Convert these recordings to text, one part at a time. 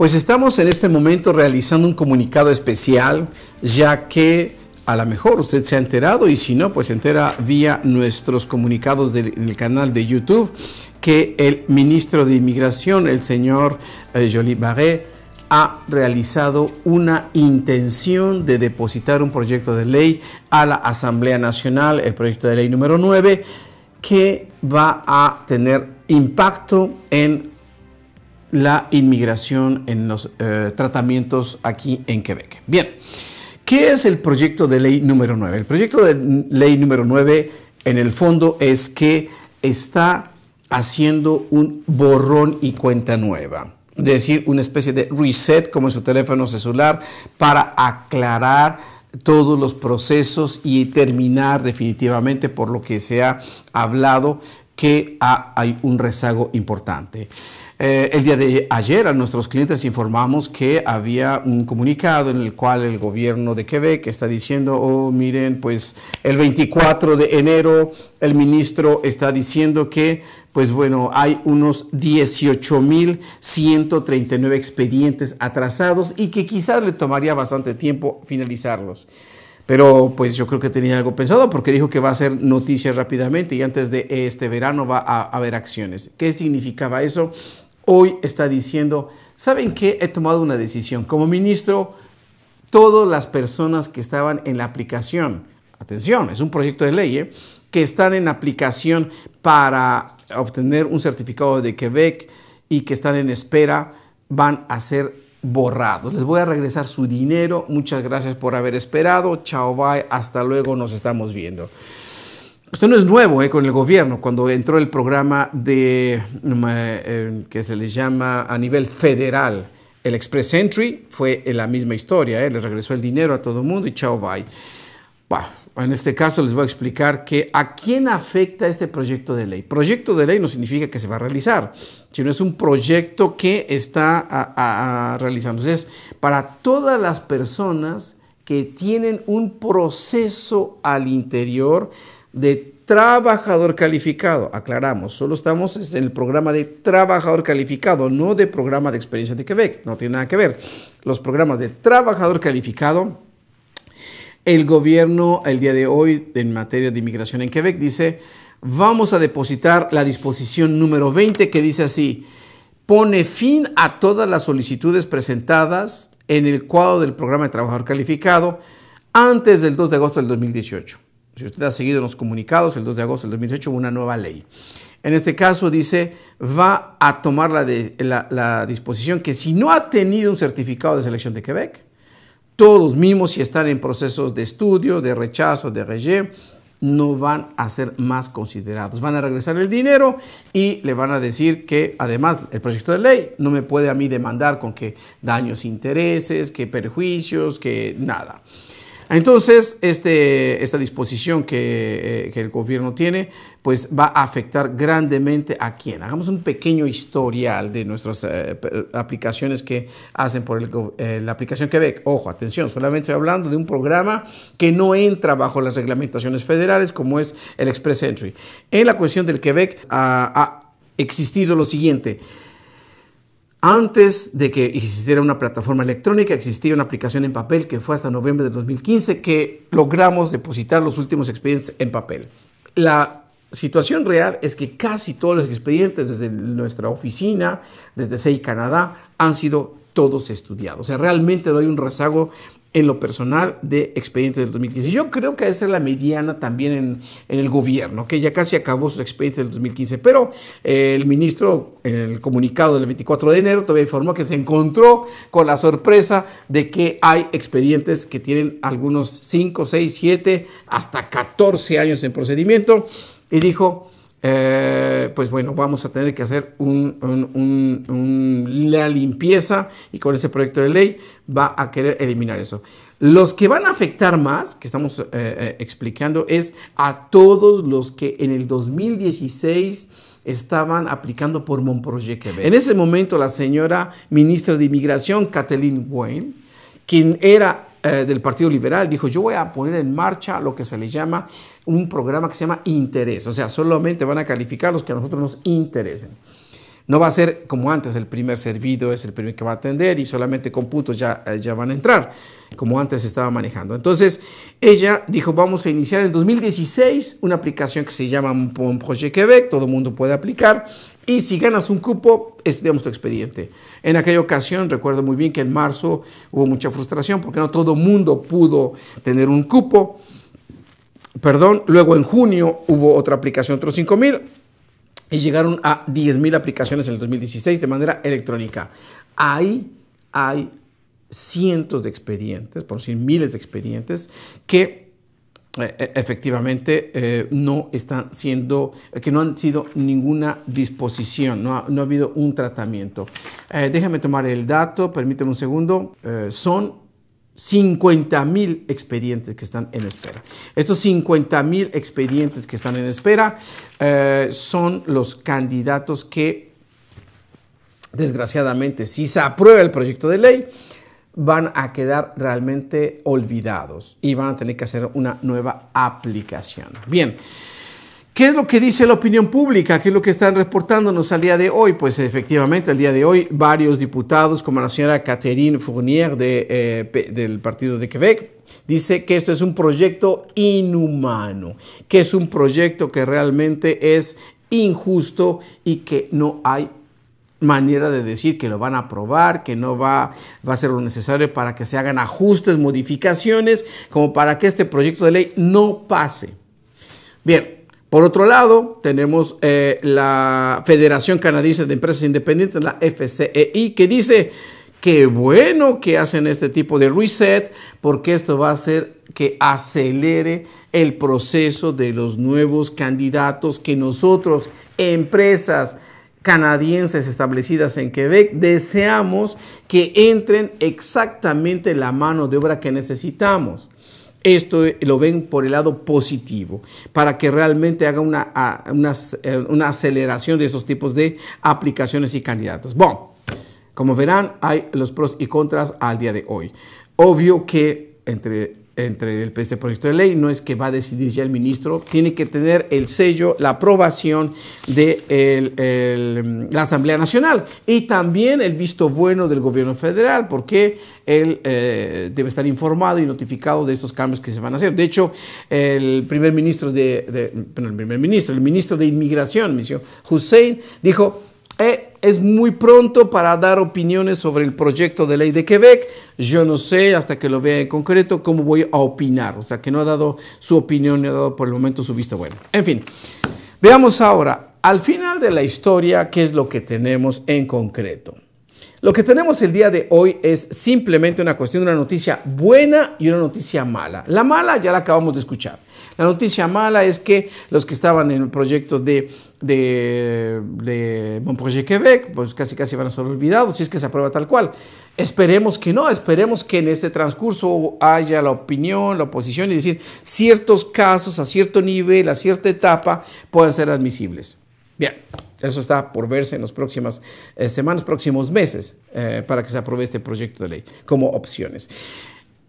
Pues estamos en este momento realizando un comunicado especial, ya que a lo mejor usted se ha enterado y si no, pues se entera vía nuestros comunicados del canal de YouTube que el ministro de Inmigración, el señor eh, Jolie Barret, ha realizado una intención de depositar un proyecto de ley a la Asamblea Nacional, el proyecto de ley número 9, que va a tener impacto en la inmigración en los eh, tratamientos aquí en Quebec. Bien, ¿qué es el proyecto de ley número 9? El proyecto de ley número 9 en el fondo es que está haciendo un borrón y cuenta nueva, es decir, una especie de reset como en su teléfono celular para aclarar todos los procesos y terminar definitivamente por lo que se ha hablado que ah, hay un rezago importante. Eh, el día de ayer a nuestros clientes informamos que había un comunicado en el cual el gobierno de Quebec está diciendo, oh, miren, pues el 24 de enero el ministro está diciendo que pues bueno, hay unos 18.139 expedientes atrasados y que quizás le tomaría bastante tiempo finalizarlos. Pero pues yo creo que tenía algo pensado porque dijo que va a ser noticias rápidamente y antes de este verano va a haber acciones. ¿Qué significaba eso? hoy está diciendo, ¿saben qué? He tomado una decisión. Como ministro, todas las personas que estaban en la aplicación, atención, es un proyecto de ley, ¿eh? que están en aplicación para obtener un certificado de Quebec y que están en espera, van a ser borrados. Les voy a regresar su dinero. Muchas gracias por haber esperado. Chao, bye. Hasta luego. Nos estamos viendo. Esto no es nuevo eh, con el gobierno. Cuando entró el programa de, mm, eh, que se les llama a nivel federal, el Express Entry, fue la misma historia. Eh, le regresó el dinero a todo el mundo y chao, bye. en este caso les voy a explicar que a quién afecta este proyecto de ley. Proyecto de ley no significa que se va a realizar, sino es un proyecto que está realizando. Es para todas las personas que tienen un proceso al interior de trabajador calificado. Aclaramos, solo estamos en el programa de trabajador calificado, no de programa de experiencia de Quebec, no tiene nada que ver. Los programas de trabajador calificado, el gobierno el día de hoy en materia de inmigración en Quebec dice, vamos a depositar la disposición número 20 que dice así, pone fin a todas las solicitudes presentadas en el cuadro del programa de trabajador calificado antes del 2 de agosto del 2018. Si usted ha seguido los comunicados, el 2 de agosto del 2018 hubo una nueva ley. En este caso dice, va a tomar la, disposición que si no ha tenido un certificado de selección de Quebec, todos mismos si están en procesos de estudio, de rechazo, de rejet, no van a ser más considerados. Van a regresar el dinero y le van a decir que además el proyecto de ley no me puede a mí demandar con que daños, intereses, que perjuicios, que nada. Entonces, este, esta disposición eh, que, el gobierno tiene, pues va a afectar grandemente a quién. Hagamos un pequeño historial de nuestras eh, aplicaciones que hacen por eh, la aplicación Quebec. Ojo, atención, solamente estoy hablando de un programa que no entra bajo las reglamentaciones federales como es el Express Entry. En la cuestión del Quebec ah, ha existido lo siguiente antes de que existiera una plataforma electrónica, existía una aplicación en papel que fue hasta noviembre de 2015 que logramos depositar los últimos expedientes en papel. La situación real es que casi todos los expedientes desde nuestra oficina, desde SEI Canadá, han sido todos estudiados. O sea, realmente no hay un rezago en lo personal de expedientes del 2015. Yo creo que esa ser la mediana también en, el gobierno, que ya casi acabó sus expedientes del 2015, pero eh, el ministro en el comunicado del 24 de enero todavía informó que se encontró con la sorpresa de que hay expedientes que tienen algunos 5, 6, 7, hasta 14 años en procedimiento y dijo, eh, pues bueno, vamos a tener que hacer la limpieza y con ese proyecto de ley va a querer eliminar eso. Los que van a afectar más, que estamos eh, eh, explicando, es a todos los que en el 2016 estaban aplicando por Monproje. Quebec. En ese momento la señora ministra de Inmigración, Kathleen Wayne, quien era eh, del Partido Liberal dijo, yo voy a poner en marcha lo que se le llama un programa que se llama interés, o sea, solamente van a calificar los que a nosotros nos interesen. No va a ser como antes, el primer servido es el primer que va a atender y solamente con puntos ya, eh, ya van a entrar, como antes estaba manejando. Entonces, ella dijo, vamos a iniciar en 2016 una aplicación que se llama un Projet Quebec, todo el mundo puede aplicar. Y si ganas un cupo, estudiamos tu expediente. En aquella ocasión, recuerdo muy bien que en marzo hubo mucha frustración porque no todo mundo pudo tener un cupo. Perdón, luego en junio hubo otra aplicación, otros 5 mil, y llegaron a 10 mil aplicaciones en el 2016 de manera electrónica. Ahí hay cientos de expedientes, por decir miles de expedientes, que eh, eh, efectivamente eh, no están siendo, que no han sido ninguna disposición, no ha, habido un tratamiento. déjame tomar el dato, permíteme un segundo. son 50 mil expedientes que están en espera. Estos 50 mil expedientes que están en espera son los candidatos que, desgraciadamente, si se aprueba el proyecto de ley, van a quedar realmente olvidados y van a tener que hacer una nueva aplicación. Bien. ¿Qué es lo que dice la opinión pública? ¿Qué es lo que están reportándonos al día de hoy? Pues efectivamente, al día de hoy, varios diputados, como la señora Catherine Fournier eh, del Partido de Quebec, dice que esto es un proyecto inhumano, que es un proyecto que realmente es injusto y que no hay manera de decir que lo van a aprobar, que no va, a ser lo necesario para que se hagan ajustes, modificaciones, como para que este proyecto de ley no pase. Bien, por otro lado, tenemos eh, la Federación Canadiense de Empresas Independientes, la FCEI, que dice que bueno que hacen este tipo de reset, porque esto va a hacer que acelere el proceso de los nuevos candidatos que nosotros, empresas, canadienses establecidas en Quebec, deseamos que entren exactamente la mano de obra que necesitamos. Esto lo ven por el lado positivo, para que realmente haga una, eh, una, aceleración de esos tipos de aplicaciones y candidatos. Bueno, como verán, hay los pros y contras al día de hoy. Obvio que entre entre el, este proyecto de ley, no es que va a decidir ya el ministro, tiene que tener el sello, la aprobación de la Asamblea Nacional y también el visto bueno del gobierno federal, porque él eh, debe estar informado y notificado de estos cambios que se van a hacer. De hecho, el primer ministro de, el primer ministro, el ministro de Inmigración, Hussein, dijo, eh, es muy pronto para dar opiniones sobre el proyecto de ley de Quebec. Yo no sé, hasta que lo vea en concreto, cómo voy a opinar. O sea, que no ha dado su opinión, ni ha dado por el momento su visto bueno. En fin, veamos ahora, al final de la historia, qué es lo que tenemos en concreto. Lo que tenemos el día de hoy es simplemente una cuestión, una noticia buena y una noticia mala. La mala ya la acabamos de escuchar. La noticia mala es que los que estaban en el proyecto de, de, Quebec, pues casi casi van a ser olvidados si es que se aprueba tal cual. Esperemos que no, esperemos que en este transcurso haya la opinión, la oposición y decir ciertos casos a cierto nivel, a cierta etapa, puedan ser admisibles. Bien. Eso está por verse en las próximas eh, semanas, próximos meses, eh, para que se apruebe este proyecto de ley como opciones.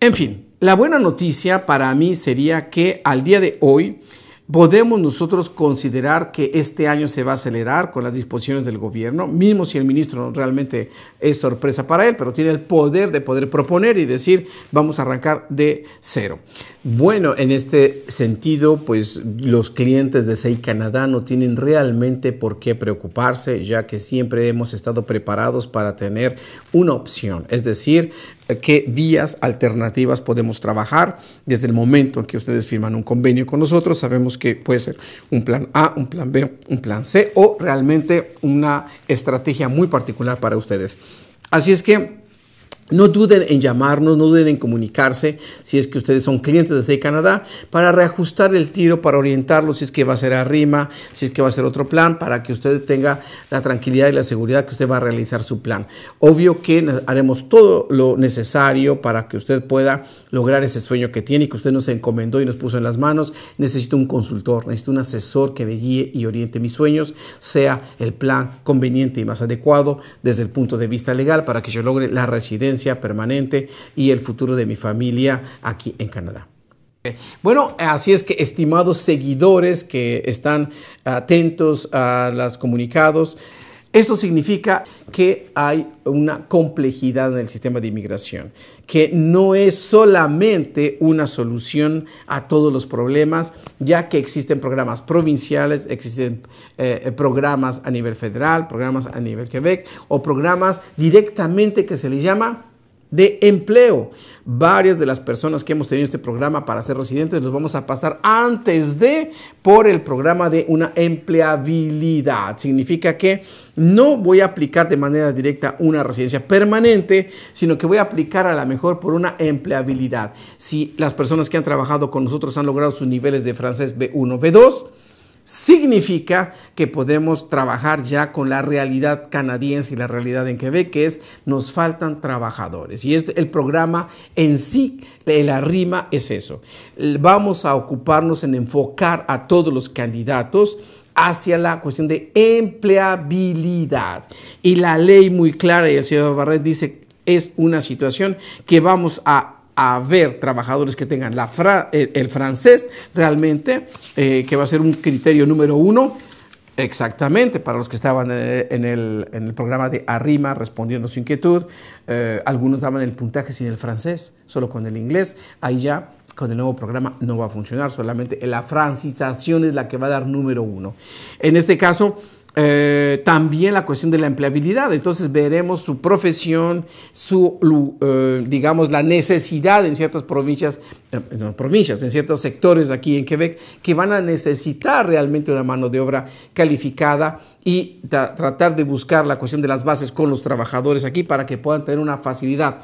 En fin, la buena noticia para mí sería que al día de hoy ¿Podemos nosotros considerar que este año se va a acelerar con las disposiciones del gobierno? Mismo si el ministro realmente es sorpresa para él, pero tiene el poder de poder proponer y decir, vamos a arrancar de cero. Bueno, en este sentido, pues los clientes de SEI Canadá no tienen realmente por qué preocuparse, ya que siempre hemos estado preparados para tener una opción, es decir, qué vías alternativas podemos trabajar desde el momento en que ustedes firman un convenio con nosotros. Sabemos que puede ser un plan A, un plan B, un plan C o realmente una estrategia muy particular para ustedes. Así es que no duden en llamarnos, no duden en comunicarse si es que ustedes son clientes de Canadá para reajustar el tiro, para orientarlos si es que va a ser Rima si es que va a ser otro plan, para que usted tenga la tranquilidad y la seguridad que usted va a realizar su plan. Obvio que haremos todo lo necesario para que usted pueda lograr ese sueño que tiene y que usted nos encomendó y nos puso en las manos. Necesito un consultor, necesito un asesor que me guíe y oriente mis sueños, sea el plan conveniente y más adecuado desde el punto de vista legal para que yo logre la residencia permanente y el futuro de mi familia aquí en Canadá. Bueno, así es que estimados seguidores que están atentos a los comunicados, esto significa que hay una complejidad en el sistema de inmigración, que no es solamente una solución a todos los problemas, ya que existen programas provinciales, existen eh, eh, programas a nivel federal, programas a nivel Quebec o programas directamente que se les llama de empleo. Varias de las personas que hemos tenido este programa para ser residentes los vamos a pasar antes de por el programa de una empleabilidad. Significa que no voy a aplicar de manera directa una residencia permanente, sino que voy a aplicar a la mejor por una empleabilidad. Si las personas que han trabajado con nosotros han logrado sus niveles de francés B1, B2, significa que podemos trabajar ya con la realidad canadiense y la realidad en Quebec, que es nos faltan trabajadores. Y este, el programa en sí, la rima es eso. Vamos a ocuparnos en enfocar a todos los candidatos hacia la cuestión de empleabilidad. Y la ley muy clara, y el señor Barret dice, es una situación que vamos a ver trabajadores que tengan la el, francés realmente, eh, que va a ser un criterio número uno. Exactamente, para los que estaban eh, en el, programa de Arrima respondiendo su inquietud, eh, algunos daban el puntaje sin el francés, solo con el inglés, ahí ya con el nuevo programa no va a funcionar, solamente la francización es la que va a dar número uno. En este caso, eh, también la cuestión de la empleabilidad. Entonces veremos su profesión, su, eh, digamos, la necesidad en ciertas provincias, eh, provincias, en ciertos sectores aquí en Quebec, que van a necesitar realmente una mano de obra calificada y tratar de buscar la cuestión de las bases con los trabajadores aquí para que puedan tener una facilidad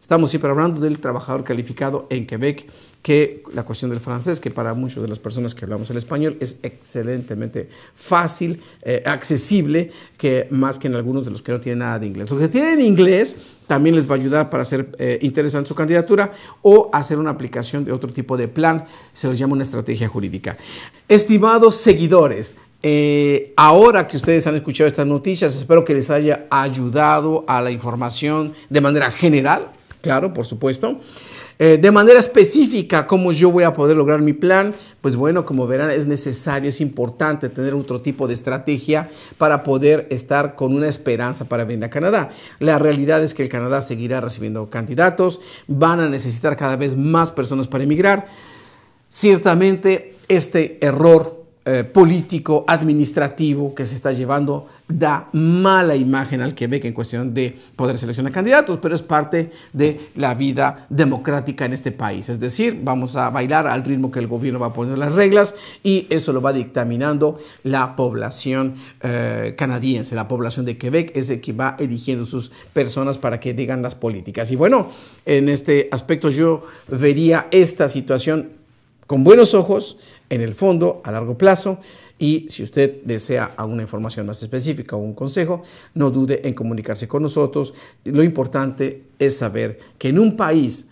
Estamos siempre hablando del trabajador calificado en Quebec, que la cuestión del francés, que para muchas de las personas que hablamos el español es excelentemente fácil, eh, accesible, que más que en algunos de los que no tienen nada de inglés. Los que tienen inglés también les va a ayudar para hacer eh, interesante su candidatura o hacer una aplicación de otro tipo de plan, se les llama una estrategia jurídica. Estimados seguidores, eh, ahora que ustedes han escuchado estas noticias, espero que les haya ayudado a la información de manera general Claro, por supuesto. Eh, de manera específica, ¿cómo yo voy a poder lograr mi plan? Pues bueno, como verán, es necesario, es importante tener otro tipo de estrategia para poder estar con una esperanza para venir a Canadá. La realidad es que el Canadá seguirá recibiendo candidatos, van a necesitar cada vez más personas para emigrar. Ciertamente, este error eh, político, administrativo que se está llevando da mala imagen al Quebec en cuestión de poder seleccionar candidatos, pero es parte de la vida democrática en este país. Es decir, vamos a bailar al ritmo que el gobierno va a poner las reglas y eso lo va dictaminando la población eh, canadiense. La población de Quebec es el que va eligiendo sus personas para que digan las políticas. Y bueno, en este aspecto yo vería esta situación con buenos ojos en el fondo, a largo plazo. Y si usted desea alguna información más específica o un consejo, no dude en comunicarse con nosotros. Lo importante es saber que en un país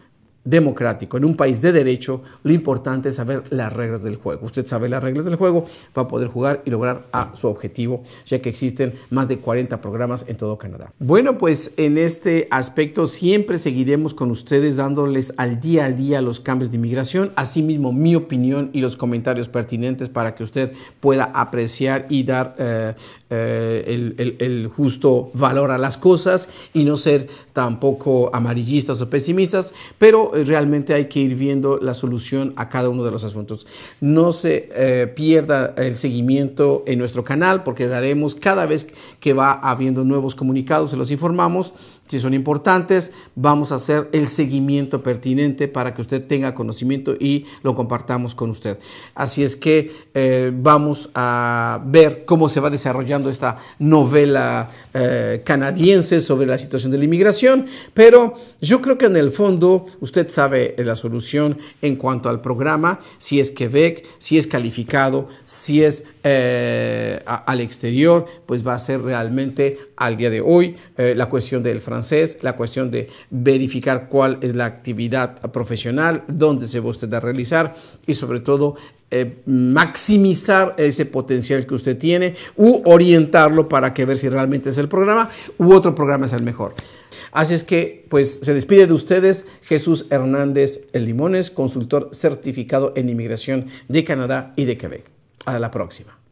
democrático, en un país de derecho, lo importante es saber las reglas del juego. Usted sabe las reglas del juego, va a poder jugar y lograr a su objetivo, ya que existen más de 40 programas en todo Canadá. Bueno, pues en este aspecto siempre seguiremos con ustedes dándoles al día a día los cambios de inmigración, asimismo mi opinión y los comentarios pertinentes para que usted pueda apreciar y dar eh, eh, el, el justo valor a las cosas y no ser tampoco amarillistas o pesimistas, pero eh, realmente hay que ir viendo la solución a cada uno de los asuntos. No se eh, pierda el seguimiento en nuestro canal porque daremos cada vez que va habiendo nuevos comunicados, se los informamos si son importantes, vamos a hacer el seguimiento pertinente para que usted tenga conocimiento y lo compartamos con usted. Así es que eh, vamos a ver cómo se va desarrollando esta novela eh, canadiense sobre la situación de la inmigración, pero yo creo que en el fondo usted sabe eh, la solución en cuanto al programa, si es Quebec, si es calificado, si es al exterior, pues va a ser realmente al día de hoy la cuestión del francés la cuestión de verificar cuál es la actividad profesional, dónde se va usted a realizar y sobre todo eh, maximizar ese potencial que usted tiene u orientarlo para que ver si realmente es el programa u otro programa es el mejor. Así es que, pues se despide de ustedes Jesús Hernández Limones, consultor certificado en inmigración de Canadá y de Quebec. Hasta la próxima.